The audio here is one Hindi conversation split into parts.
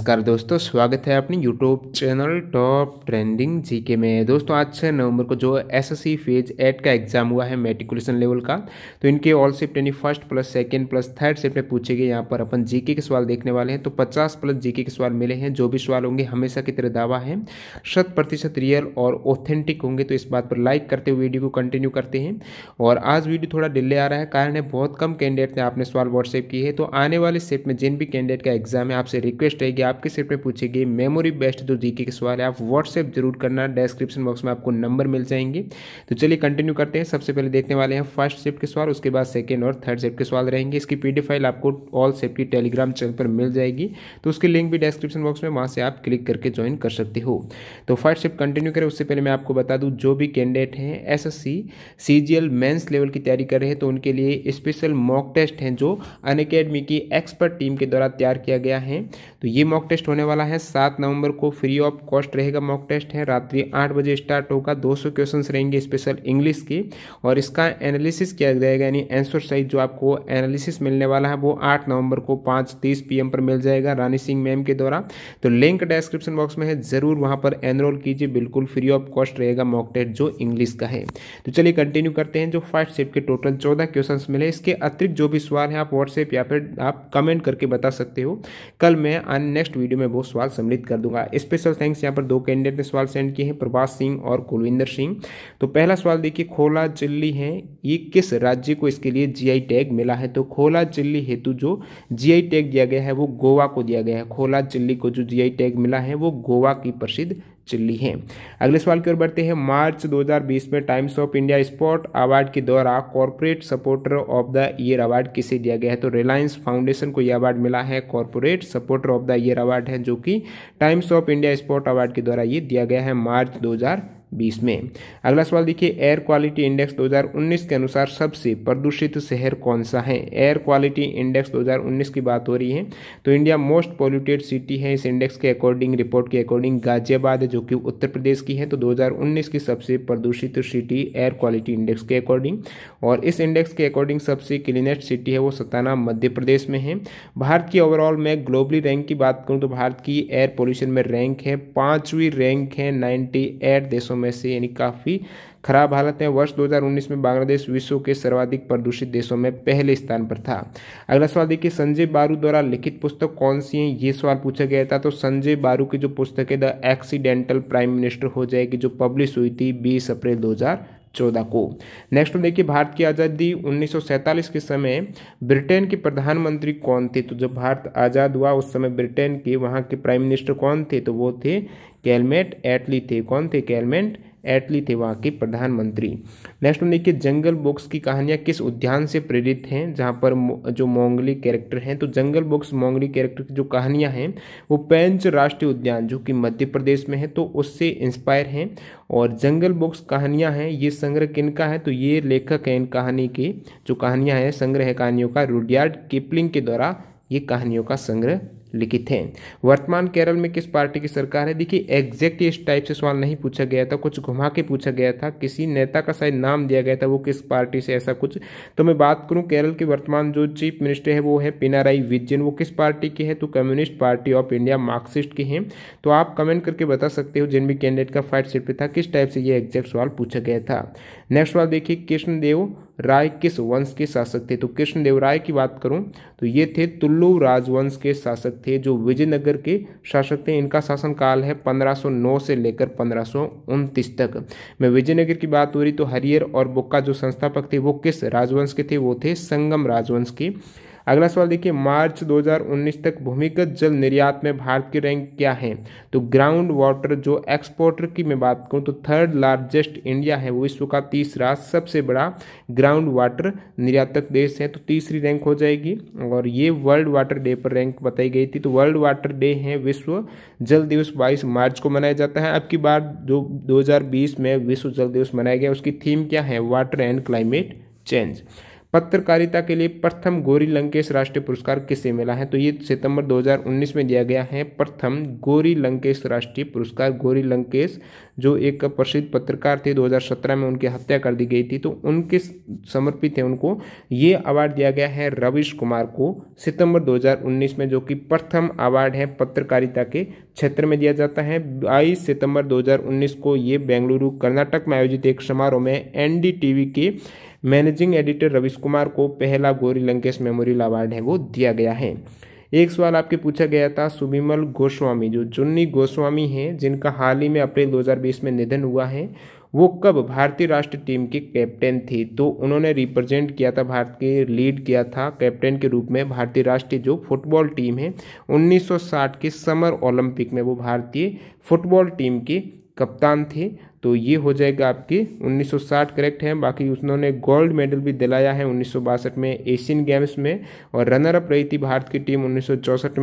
नमस्कार दोस्तों स्वागत है अपने YouTube channel top trending GK में दोस्तों आज छः नवंबर को जो एसएससी फेज एट का एग्जाम हुआ है मेट्रिकुलेशन लेवल का तो इनके ऑल शिफ्ट यानी first plus second plus third shift में पूछे गए यहाँ पर अपन जीके के सवाल देखने वाले हैं तो पचास प्लस जीके के सवाल मिले हैं जो भी सवाल होंगे हमेशा की तरह दावा है शत प्रतिशत रियल और ऑथेंटिक होंगे तो इस बात पर लाइक करते हुए वीडियो को कंटिन्यू करते हैं और आज वीडियो थोड़ा डिले आ रहा है कारण है बहुत कम कैंडिडेट ने आपने सवाल व्हाट्सएप की है तो आने वाले शिफ्ट में जिन भी कैंडिडेट का एग्जाम है आपसे रिक्वेस्ट है आपके सिर पर पूछे गए मेमोरी बेस्ट जो जीके के सवाल है आप व्हाट्सएप जरूर करना डिस्क्रिप्शन बॉक्स में आपको नंबर मिल जाएंगे तो चलिए कंटिन्यू करते हैं सबसे पहले देखने वाले हैं फर्स्ट सेप्ट के सवाल उसके बाद सेकेंड और थर्ड सेप्ट के सवाल रहेंगे इसकी पी फाइल आपको ऑल सेप्ट की टेलीग्राम चैनल पर मिल जाएगी तो उसकी लिंक भी डिस्क्रिप्शन बॉक्स में वहाँ से आप क्लिक करके ज्वाइन कर सकते हो तो फर्स्ट सेप्ट कंटिन्यू करें उससे पहले मैं आपको बता दूँ जो भी कैंडिडेट हैं S S CGL mains level की तैयारी कर रहे हैं तो उनके लिए स्पेशल मॉक टेस्ट हैं जो अन की एक्सपर्ट टीम के द्वारा तैयार किया गया है तो ये मॉक टेस्ट होने वाला है सात नवंबर को फ्री ऑफ कॉस्ट रहेगा मॉक टेस्ट है रात्रि आठ बजे स्टार्ट होगा दो सौ क्वेश्चन रहेंगे स्पेशल इंग्लिश की और इसका एनालिसिस किया जाएगा यानी आंसर साइज जो आपको एनालिसिस मिलने वाला है वो आठ नवंबर को पाँच तीस पी पर मिल जाएगा रानी सिंह मैम के द्वारा तो लिंक डिस्क्रिप्शन बॉक्स में है ज़रूर वहाँ पर एनरोल कीजिए बिल्कुल फ्री ऑफ कॉस्ट रहेगा मॉक टेस्ट जो इंग्लिश का है तो चलिए कंटिन्यू करते हैं जो फर्स्ट सेट के टोटल चौदह क्वेश्चन मिले इसके अतिरिक्त जो भी सवाल है आप व्हाट्सएप या फिर आप कमेंट करके बता सकते हो कल मैं नेक्स्ट नेक्स्ट वीडियो में वो सवाल सम्मिलित कर दूंगा स्पेशल थैंक्स यहाँ पर दो कैंडिडेट ने सवाल सेंड किए हैं प्रभाष सिंह और कुलविंदर सिंह तो पहला सवाल देखिए खोला चिल्ली है ये किस राज्य को इसके लिए जी टैग मिला है तो खोला चिल्ली हेतु जो जी टैग दिया गया है वो गोवा को दिया गया है खोला चिल्ली को जो जी टैग मिला है वो गोवा की प्रसिद्ध चिल्ली हैं अगले सवाल की ओर बढ़ते हैं मार्च 2020 में Times of India sport award के द्वारा corporate supporter of the year award किसे दिया गया है तो रिलायंस फाउंडेशन को यह अवार्ड मिला है corporate supporter of the year award है जो कि Times of India sport award के द्वारा ये दिया गया है मार्च दो बीस में अगला सवाल देखिए एयर क्वालिटी इंडेक्स 2019 के अनुसार सबसे प्रदूषित शहर कौन सा है एयर क्वालिटी इंडेक्स 2019 की बात हो रही है तो इंडिया मोस्ट पोल्यूटेड सिटी है इस इंडेक्स के अकॉर्डिंग रिपोर्ट के अकॉर्डिंग गाजियाबाद जो कि उत्तर प्रदेश की है तो 2019 की सबसे प्रदूषित सिटी एयर क्वालिटी इंडेक्स के अकॉर्डिंग और इस इंडेक्स के अकॉर्डिंग सबसे क्लीनेस्ट सिटी है वो सताना मध्य प्रदेश में है भारत की ओवरऑल मैं ग्लोबली रैंक की बात करूँ तो भारत की एयर पॉल्यूशन में रैंक है पाँचवीं रैंक है नाइन्टी देशों में समय से यानी काफ़ी खराब हालत है वर्ष 2019 में बांग्लादेश विश्व के सर्वाधिक प्रदूषित देशों में पहले स्थान पर था अगला सवाल देखिए संजय बारू द्वारा लिखित पुस्तक कौन सी है ये सवाल पूछा गया था तो संजय बारू की जो पुस्तक है द एक्सीडेंटल प्राइम मिनिस्टर हो जाएगी जो पब्लिश हुई थी बीस अप्रैल दो चौदह को नेक्स्ट देखिए भारत की आज़ादी 1947 के समय ब्रिटेन के प्रधानमंत्री कौन थे तो जब भारत आज़ाद हुआ उस समय ब्रिटेन के वहाँ के प्राइम मिनिस्टर कौन थे तो वो थे कैलमेट एटली थे कौन थे कैलमेट एटली थे वहाँ के प्रधानमंत्री नेक्स्ट हम देखिए जंगल बुक्स की कहानियाँ किस उद्यान से प्रेरित हैं जहाँ पर जो मोंगली कैरेक्टर हैं तो जंगल बुक्स मोंगली कैरेक्टर की जो कहानियाँ हैं वो पैंच राष्ट्रीय उद्यान जो कि मध्य प्रदेश में है तो उससे इंस्पायर हैं और जंगल बुक्स कहानियाँ हैं ये संग्रह किन का है तो ये लेखक हैं इन कहानी के जो कहानियाँ हैं संग्रह कहानियों का रुडियार्ड किपलिंग के द्वारा ये कहानियों का संग्रह लिखित है वर्तमान केरल में किस पार्टी की सरकार है देखिए एग्जैक्ट इस टाइप से सवाल नहीं पूछा गया था कुछ घुमा के पूछा गया था किसी नेता का शायद नाम दिया गया था वो किस पार्टी से ऐसा कुछ तो मैं बात करूं केरल के वर्तमान जो चीफ मिनिस्टर है वो है पिनाराई विजयन वो किस पार्टी के है तो Communist Party of India Marxist के हैं तो आप कमेंट करके बता सकते हो जिन भी कैंडिडेट का फाइट सीट पर था किस टाइप से ये एग्जैक्ट सवाल पूछा गया था नेक्स्ट बात देखिए कृष्णदेव राय किस वंश के शासक थे तो कृष्णदेव राय की बात करूं तो ये थे तुल्लु राजवंश के शासक थे जो विजयनगर के शासक थे इनका शासनकाल है 1509 से लेकर पंद्रह तक मैं विजयनगर की बात हो रही तो हरियर और बुक्का जो संस्थापक थे वो किस राजवंश के थे वो थे संगम राजवंश के अगला सवाल देखिए मार्च 2019 तक भूमिगत जल निर्यात में भारत की रैंक क्या है तो ग्राउंड वाटर जो एक्सपोर्टर की मैं बात करूँ तो थर्ड लार्जेस्ट इंडिया है वो विश्व का तीसरा सबसे बड़ा ग्राउंड वाटर निर्यातक देश है तो तीसरी रैंक हो जाएगी और ये वर्ल्ड वाटर डे पर रैंक बताई गई थी तो वर्ल्ड वाटर डे है विश्व जल दिवस बाईस मार्च को मनाया जाता है अब की बार जो 2020 में विश्व जल दिवस मनाया गया उसकी थीम क्या है वाटर एंड क्लाइमेट चेंज पत्रकारिता के लिए प्रथम गौरी लंकेश राष्ट्रीय पुरस्कार किसे मिला है तो ये सितंबर 2019 में दिया गया है प्रथम गौरी लंकेश राष्ट्रीय पुरस्कार गौरी लंकेश जो एक प्रसिद्ध पत्रकार थे 2017 में उनकी हत्या कर दी गई थी तो उनके समर्पित है उनको ये अवार्ड दिया गया है रविश कुमार को सितंबर 2019 में जो कि प्रथम अवार्ड है पत्रकारिता के क्षेत्र में दिया जाता है बाईस सितंबर दो को ये बेंगलुरु कर्नाटक में आयोजित एक समारोह में एन के मैनेजिंग एडिटर रविश कुमार को पहला गौरी लंकेश मेमोरियल अवार्ड है वो दिया गया है एक सवाल आपके पूछा गया था सुबिमल गोस्वामी जो चुन्नी गोस्वामी हैं जिनका हाल ही में अप्रैल 2020 में निधन हुआ है वो कब भारतीय राष्ट्रीय टीम के कैप्टन थी तो उन्होंने रिप्रेजेंट किया था भारत के लीड किया था कैप्टन के रूप में भारतीय राष्ट्रीय जो फुटबॉल टीम है 1960 के समर ओलंपिक में वो भारतीय फुटबॉल टीम के कप्तान थे तो ये हो जाएगा आपकी 1960 करेक्ट है बाकी उन्होंने गोल्ड मेडल भी दिलाया है उन्नीस में एशियन गेम्स में और रनर अप रही थी भारत की टीम उन्नीस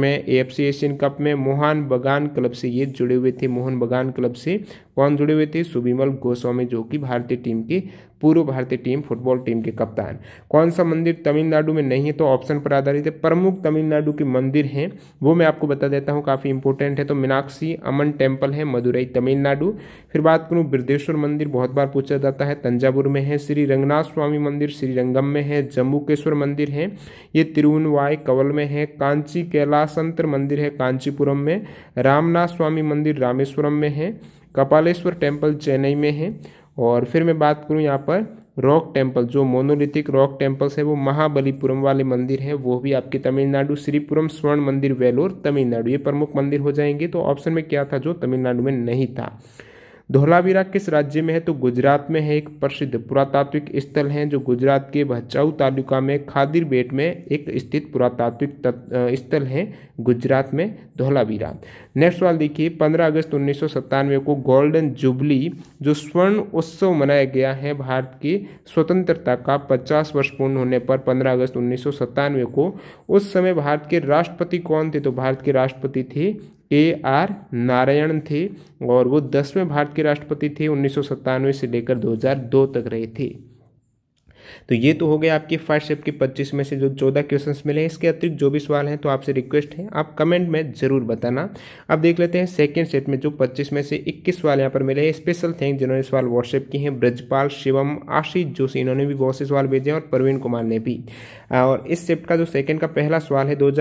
में एफ एशियन कप में मोहन बगान क्लब से ये जुड़े हुए थे मोहन बगान क्लब से कौन जुड़े हुए थे सुबिमल गोस्वामी जो कि भारतीय टीम के पूर्व भारतीय टीम फुटबॉल टीम के कप्तान कौन सा मंदिर तमिलनाडु में नहीं है तो ऑप्शन पर आधारित है प्रमुख तमिलनाडु के मंदिर हैं वो मैं आपको बता देता हूँ काफ़ी इंपॉर्टेंट है तो मीनाक्षी अमन टेम्पल है मदुरई तमिलनाडु फिर बात करूँ बृद्धेश्वर मंदिर बहुत बार पूछा जाता है तंजावुर में है श्री रंगनाथ स्वामी मंदिर श्री रंगम में है जम्मूकेश्वर मंदिर है ये तिरुवनवाय कवल में है कांची कैलाशंत्र मंदिर है कांचीपुरम में रामनाथ स्वामी मंदिर रामेश्वरम में है कपालेश्वर टेम्पल चेन्नई में है और फिर मैं बात करूँ यहाँ पर रॉक टेम्पल जो मोनोलिथिक रॉक टेम्पल्स है वो महाबलीपुरम वाले मंदिर है वो भी आपके तमिलनाडु श्रीपुरम स्वर्ण मंदिर वेलोर तमिलनाडु ये प्रमुख मंदिर हो जाएंगे तो ऑप्शन में क्या था जो तमिलनाडु में नहीं था धोलावीरा किस राज्य में है तो गुजरात में है एक प्रसिद्ध पुरातात्विक स्थल है जो गुजरात के भचाऊ तालुका में खादिर बेट में एक स्थित पुरातात्विक स्थल है गुजरात में धोलावीरा नेक्स्ट सवाल देखिए 15 अगस्त उन्नीस को गोल्डन जुबली जो स्वर्ण उत्सव मनाया गया है भारत की स्वतंत्रता का 50 वर्ष पूर्ण होने पर 15 अगस्त उन्नीस को उस समय भारत के राष्ट्रपति कौन थे तो भारत के राष्ट्रपति थे ए आर नारायण थे और वो दसवें भारत के राष्ट्रपति थे उन्नीस से लेकर 2002 तक रहे थे तो ये तो हो गया आपकी फर्स्ट शिफ्ट की पच्चीस में से जो चौदह क्वेश्चन मिले हैं इसके अतिरिक्त जो भी सवाल हैं तो आपसे रिक्वेस्ट है आप कमेंट में ज़रूर बताना अब देख लेते हैं सेकेंड शिफ्ट में जो पच्चीस में से इक्कीस सवाल यहाँ पर मिले हैं स्पेशल थैंक जिन्होंने सवाल व्हाट्सएप किए हैं ब्रजपाल शिवम आशीष जोशी इन्होंने भी बहुत से सवाल भेजे हैं और प्रवीण कुमार ने भी और इस शिफ्ट का जो सेकेंड का पहला सवाल है दो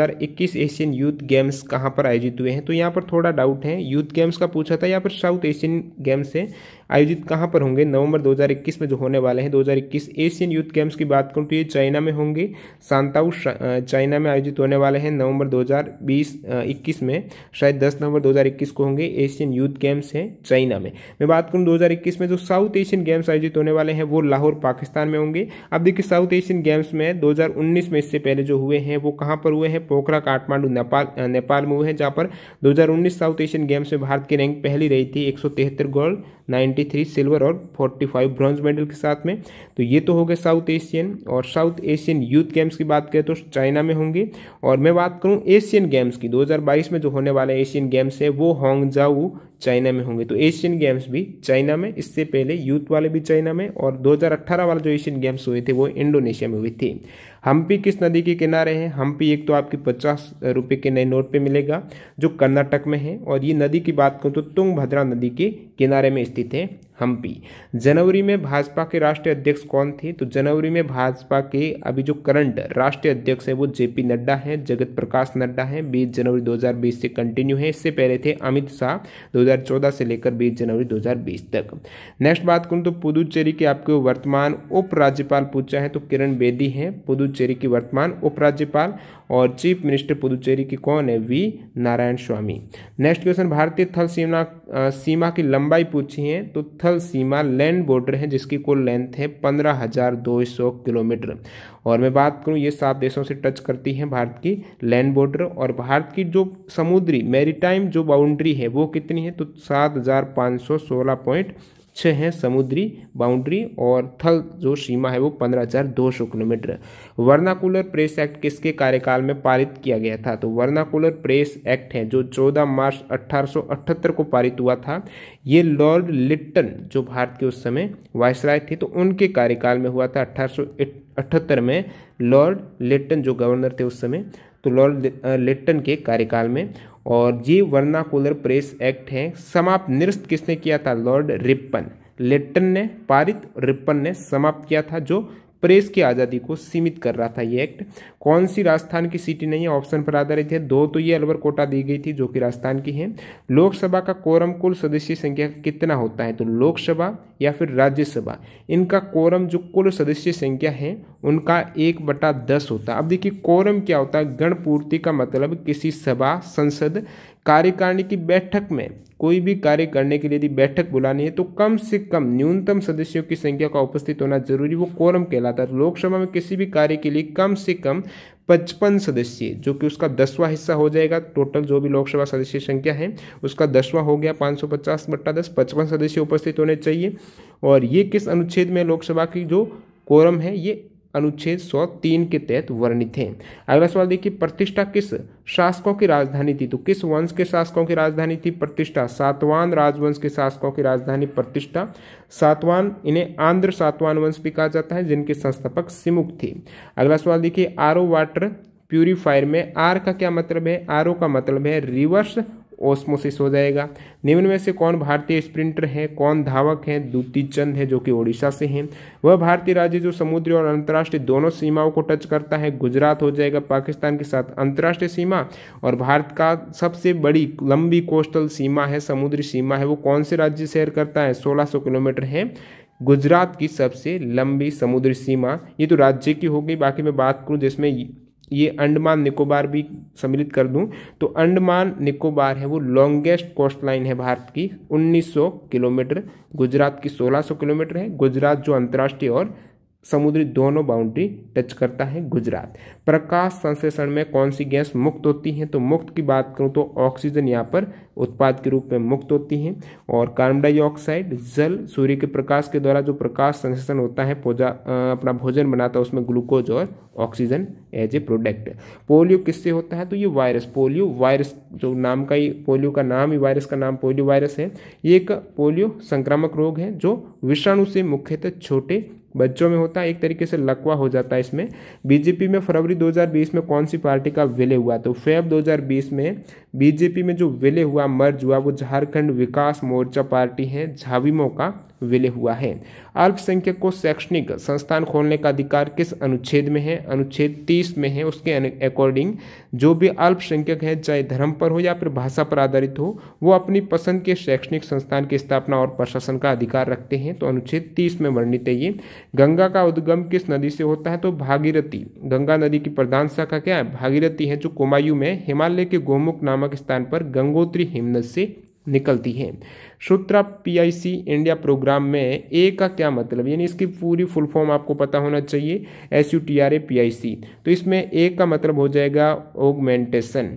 एशियन यूथ गेम्स कहाँ पर आयोजित हुए हैं तो यहाँ पर थोड़ा डाउट है यूथ गेम्स का पूछा था या फिर साउथ एशियन गेम्स है आयोजित कहाँ पर होंगे नवंबर 2021 में जो होने वाले हैं 2021 एशियन यूथ गेम्स की बात करूँ तो ये चाइना में होंगे सांताऊ चाइना में आयोजित होने वाले हैं नवंबर 2020 21 में शायद 10 नवंबर 2021 को होंगे एशियन यूथ गेम्स हैं चाइना में मैं बात करूँ 2021 में जो साउथ एशियन गेम्स आयोजित होने वाले हैं वो लाहौर पाकिस्तान में होंगे अब देखिए साउथ एशियन गेम्स में दो में इससे पहले जो हुए हैं वो कहाँ पर हुए हैं पोखरा काठमांडू नेपाल नेपाल में हुए हैं जहाँ पर दो साउथ एशियन गेम्स में भारत की रैंक पहली रही थी एक gold ninety forty three silver और फोर्टी फाइव ब्रॉन्ज मेडल के साथ में तो ये तो हो गए साउथ एशियन और साउथ एशियन यूथ गेम्स की बात करें तो चाइना में होंगे और मैं बात करूँ एशियन गेम्स की 2022 में जो होने वाले एशियन गेम्स है वो होंगजाऊ चाइना में होंगे तो एशियन गेम्स भी चाइना में इससे पहले यूथ वाले भी चाइना में और 2018 वाले जो एशियन गेम्स हुए थे वो इंडोनेशिया में हुए थे हम्पी किस नदी के किनारे हैं हम्पी एक तो आपके पचास रुपये के नए नोट पे मिलेगा जो कर्नाटक में है और ये नदी की बात करूँ तो तुंग भद्रा नदी के किनारे में स्थित है हम्पी जनवरी में भाजपा के राष्ट्रीय अध्यक्ष कौन थे तो जनवरी में भाजपा के अभी जो करंट राष्ट्रीय अध्यक्ष है वो जेपी नड्डा हैं जगत प्रकाश नड्डा हैं बीस जनवरी 2020 से कंटिन्यू है इससे पहले थे अमित शाह 2014 से लेकर 20 जनवरी 2020 तक नेक्स्ट बात करूँ तो पुदुचेरी के आपके वर्तमान उपराज्यपाल पूछा है तो किरण बेदी हैं पुदुचेरी की वर्तमान उपराज्यपाल और चीफ मिनिस्टर पुदुचेरी की कौन है V Narayan Swamy next question भारतीय थल सीमा सीमा की लंबाई पूछी है तो थल स्थल सीमा लैंड बॉर्डर है जिसकी कुल लेंथ है पंद्रह हजार दो सौ किलोमीटर और मैं बात करूं ये सात देशों से टच करती है भारत की लैंड बॉर्डर और भारत की जो समुद्री मेरीटाइम जो बाउंड्री है वो कितनी है तो सात हजार पाँच सौ सोलह पॉइंट छः हैं समुद्री बाउंड्री और थल जो सीमा है वो पंद्रह हज़ार दो सौ किलोमीटर वर्नाकुलर प्रेस एक्ट किसके कार्यकाल में पारित किया गया था तो वर्नाकुलर प्रेस एक्ट है जो चौदह मार्च अट्ठारह को पारित हुआ था ये लॉर्ड लिट्टन जो भारत के उस समय वायसराय थे तो उनके कार्यकाल में हुआ था अट्ठारह में लॉर्ड लिट्टन जो गवर्नर थे उस समय तो लॉर्ड लिट्टन के कार्यकाल में और ये वर्नाकुलर प्रेस एक्ट है समाप्त निरस्त किसने किया था लॉर्ड रिपन लेटन ने पारित रिपन ने समाप्त किया था जो प्रेस की आज़ादी को सीमित कर रहा था ये एक्ट कौन सी राजस्थान की सिटी नहीं है ऑप्शन पर आधारित है दो तो ये अलवर कोटा दी गई थी जो कि राजस्थान की है लोकसभा का कोरम कुल सदस्यीय संख्या कितना होता है तो लोकसभा या फिर राज्यसभा इनका कोरम जो कुल सदस्यीय संख्या है उनका एक बटा दस होता है अब देखिए कोरम क्या होता है गणपूर्ति का मतलब किसी सभा संसद कार्यकारिणी की बैठक में कोई भी कार्य करने के लिए यदि बैठक बुलानी है तो कम से कम न्यूनतम सदस्यों की संख्या का उपस्थित होना जरूरी वो कोरम कहलाता है लोकसभा में किसी भी कार्य के लिए कम से कम पचपन सदस्य जो कि उसका दसवां हिस्सा हो जाएगा टोटल जो भी लोकसभा सदस्य संख्या है उसका दसवां हो गया पाँच सौ पचास बट्टा दस पचपन सदस्य उपस्थित होने चाहिए और ये किस अनुच्छेद में लोकसभा की जो कोरम है ये अनुच्छेद 103 के तहत वर्णित हैं अगला सवाल देखिए प्रतिष्ठा किस शासकों की राजधानी थी तो किस वंश के शासकों की राजधानी थी प्रतिष्ठा सातवान राजवंश के शासकों की राजधानी प्रतिष्ठा सातवान इन्हें आंध्र सातवान वंश भी कहा जाता है जिनके संस्थापक सिमुख थे अगला सवाल देखिए आर वाटर प्यूरीफायर में आर का क्या मतलब है आर का मतलब है रिवर्स ओस्मोसिस हो जाएगा निम्न में से कौन भारतीय स्प्रिंटर हैं कौन धावक हैं दूती चंद है जो कि ओडिशा से हैं वह भारतीय राज्य जो समुद्री और अंतर्राष्ट्रीय दोनों सीमाओं को टच करता है गुजरात हो जाएगा पाकिस्तान के साथ अंतर्राष्ट्रीय सीमा और भारत का सबसे बड़ी लंबी कोस्टल सीमा है समुद्री सीमा है वो कौन से राज्य शेयर करता है सोलह किलोमीटर है गुजरात की सबसे लंबी समुद्री सीमा ये तो राज्य की होगी बाकी मैं बात करूँ जिसमें ये अंडमान निकोबार भी सम्मिलित कर दूं तो अंडमान निकोबार है वो लॉन्गेस्ट कोस्ट लाइन है भारत की 1900 किलोमीटर गुजरात की 1600 किलोमीटर है गुजरात जो अंतर्राष्ट्रीय और समुद्री दोनों बाउंड्री टच करता है गुजरात प्रकाश संश्लेषण में कौन सी गैस मुक्त होती है तो मुक्त की बात करूँ तो ऑक्सीजन यहाँ पर उत्पाद के रूप में मुक्त होती है और कार्बन डाइऑक्साइड जल सूर्य के प्रकाश के द्वारा जो प्रकाश संश्लेषण होता है पोजा अपना भोजन बनाता है उसमें ग्लूकोज और oxygen as a product polio किससे होता है तो ये वायरस पोलियो वायरस जो नाम का ही पोलियो का नाम ही वायरस का नाम पोलियो वायरस है ये एक पोलियो संक्रामक रोग है जो विषाणु से मुख्यतः छोटे बच्चों में होता है एक तरीके से लकवा हो जाता है इसमें बीजेपी में फरवरी 2020 में कौन सी पार्टी का विलय हुआ तो फेब 2020 में बीजेपी में जो विलय हुआ मर्ज हुआ वो झारखंड विकास मोर्चा पार्टी है झाविमो का विलय हुआ है अल्पसंख्यक को शैक्षणिक संस्थान खोलने का अधिकार किस अनुच्छेद में है अनुच्छेद तीस में है उसके अकॉर्डिंग जो भी अल्पसंख्यक है चाहे धर्म पर हो या फिर भाषा पर आधारित हो वो अपनी पसंद के शैक्षणिक संस्थान की स्थापना और प्रशासन का अधिकार रखते हैं तो अनुच्छेद तीस में वर्णित है ये गंगा का उद्गम किस नदी से होता है तो भागीरथी गंगा नदी की प्रधान शाखा क्या है भागीरथी है जो कुमायूं में हिमालय के गोमुख नामक स्थान पर गंगोत्री हिमनद से निकलती है सूत्रा पीआईसी इंडिया प्रोग्राम में ए का क्या मतलब यानी इसकी पूरी फुल फॉर्म आपको पता होना चाहिए S U T R A P I C तो इसमें ए का मतलब हो जाएगा ओगमेंटेशन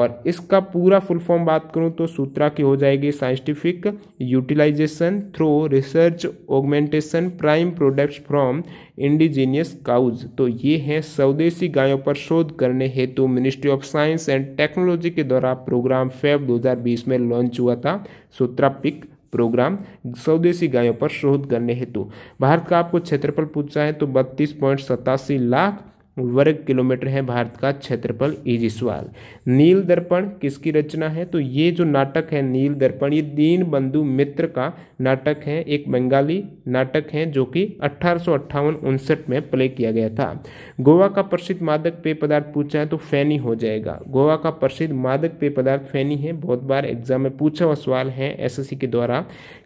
और इसका पूरा फुल फॉर्म बात करूँ तो सूत्रा की हो जाएगी scientific utilisation through research augmentation prime products from indigenous cows तो ये हैं स्वदेशी गायों पर शोध करने हेतु Ministry of Science and Technology के द्वारा प्रोग्राम फेब 2020 में लॉन्च हुआ था सूत्रापिक प्रोग्राम स्वदेशी गायों पर शोध करने हेतु भारत का आपको क्षेत्रफल पूछा है तो बत्तीस पॉइंट सतासी लाख वर्ग किलोमीटर है भारत का क्षेत्रफल इजिसवाल नील दर्पण किसकी रचना है तो ये जो नाटक है नील दर्पण ये दीन बंधु मित्र का नाटक है एक बंगाली नाटक है जो कि अठारह उनसठ में प्ले किया गया था गोवा का प्रसिद्ध मादक पेय पदार्थ पूछा है तो फैनी हो जाएगा गोवा का प्रसिद्ध मादक पेय पदार्थ फैनी है बहुत बार एग्जाम में पूछा हुआ सवाल है एस के द्वारा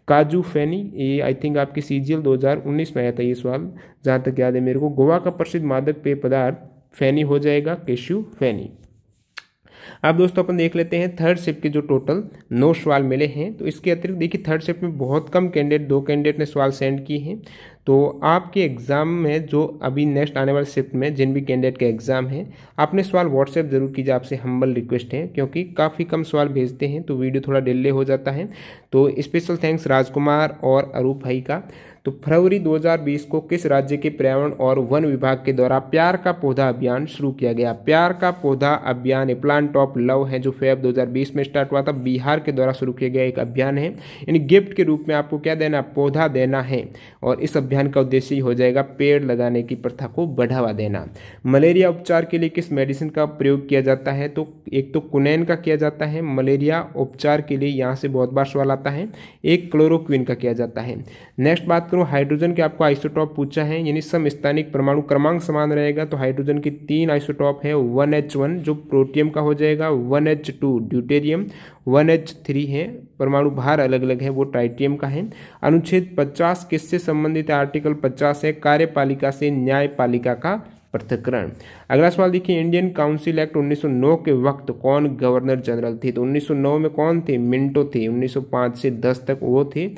काजू फैनी ये आई थिंक आपके सी जी एल दो हज़ार उन्नीस में आया था ये सवाल जहाँ तक याद है मेरे को गोवा का प्रसिद्ध मादक पेय पदार्थ फैनी हो जाएगा केशु फैनी अब दोस्तों अपन देख लेते हैं थर्ड शिफ्ट के जो टोटल नौ सवाल मिले हैं तो इसके अतिरिक्त देखिए थर्ड शिफ्ट में बहुत कम कैंडिडेट दो कैंडिडेट ने सवाल सेंड किए हैं तो आपके एग्ज़ाम में जो अभी नेक्स्ट आने वाले शिफ्ट में जिन भी कैंडिडेट का एग्ज़ाम है आपने सवाल व्हाट्सएप ज़रूर कीजिए आपसे हम्बल रिक्वेस्ट है क्योंकि काफ़ी कम सवाल भेजते हैं तो वीडियो थोड़ा डिले हो जाता है तो स्पेशल थैंक्स राजकुमार और अरूप भाई का तो फरवरी 2020 को किस राज्य के पर्यावरण और वन विभाग के द्वारा प्यार का पौधा अभियान शुरू किया गया प्यार का पौधा अभियान प्लांट ऑफ लव है जो फेब 2020 में स्टार्ट हुआ था बिहार के द्वारा शुरू किया गया एक अभियान है यानी गिफ्ट के रूप में आपको क्या देना पौधा देना है और इस अभियान का उद्देश्य हो जाएगा पेड़ लगाने की प्रथा को बढ़ावा देना मलेरिया उपचार के लिए किस मेडिसिन का प्रयोग किया जाता है तो एक तो कुनैन का किया जाता है मलेरिया उपचार के लिए यहाँ से बहुत बार सवाल आता है एक क्लोरोक्विन का किया जाता है नेक्स्ट बात करूँ हाइड्रोजन के आपको आइसोटॉप पूछा है यानी सम स्थानिक परमाणु क्रमांक समान रहेगा तो हाइड्रोजन के तीन आइसोटॉप है वन एच वन जो प्रोटियम का हो जाएगा one H two deuterium one H three है परमाणु भार अलग अलग है वो ट्राइटियम का है अनुच्छेद पचास किससे संबंधित आर्टिकल पचास है कार्यपालिका से न्यायपालिका का पृथकरण अगला सवाल देखिए इंडियन काउंसिल एक्ट 1909 के वक्त कौन गवर्नर जनरल थे तो 1909 में कौन थे मिंटो थे 1905 से 10 तक वो थे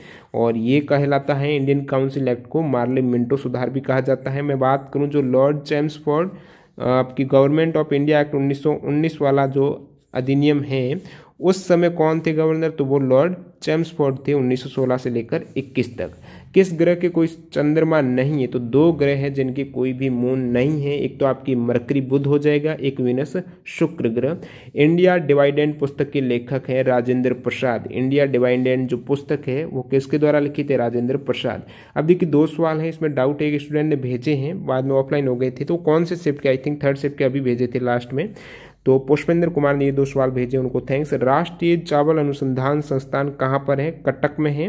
और ये कहलाता है इंडियन काउंसिल एक्ट को मार्ले मिंटो सुधार भी कहा जाता है मैं बात करूँ जो लॉर्ड चैम्सफोर्ड आपकी गवर्नमेंट ऑफ इंडिया एक्ट उन्नीस वाला जो अधिनियम है उस समय कौन थे गवर्नर तो वो लॉर्ड चैम्सफोर्ड थे 1916 से लेकर 21 तक किस ग्रह के कोई चंद्रमा नहीं है तो दो ग्रह हैं जिनके कोई भी मून नहीं है एक तो आपकी मरकरी बुध हो जाएगा एक विनस शुक्र ग्रह इंडिया डिवाइडेंट पुस्तक के लेखक हैं राजेंद्र प्रसाद इंडिया डिवाइडेंट जो पुस्तक है वो किसके द्वारा लिखी थे राजेंद्र प्रसाद अब देखिए दो सवाल हैं इसमें डाउट एक स्टूडेंट ने भेजे हैं बाद में ऑफलाइन हो गए थे तो कौन से शिफ्ट के आई थिंक थर्ड शिफ्ट के अभी भेजे थे लास्ट में तो पुष्पेंद्र कुमार ने ये दो सवाल भेजे उनको थैंक्स राष्ट्रीय चावल अनुसंधान संस्थान कहाँ पर है कटक में है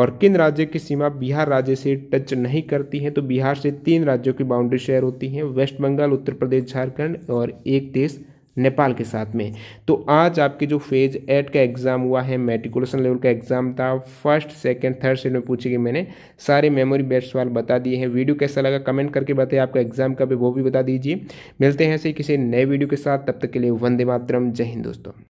और किन राज्य की सीमा बिहार राज्य से टच नहीं करती है तो बिहार से तीन राज्यों की बाउंड्री शेयर होती है वेस्ट बंगाल उत्तर प्रदेश झारखंड और एक देश नेपाल के साथ में तो आज आपके जो फेज एट का एग्ज़ाम हुआ है मेट्रिकुलेशन लेवल का एग्ज़ाम था फर्स्ट सेकंड थर्ड सेट में पूछेगी मैंने सारे मेमोरी बेस्ट सवाल बता दिए हैं वीडियो कैसा लगा कमेंट करके बताइए आपका एग्ज़ाम कब है वो भी बता दीजिए मिलते हैं ऐसे किसी नए वीडियो के साथ तब तक के लिए वंदे मातरम जय हिंद दोस्तों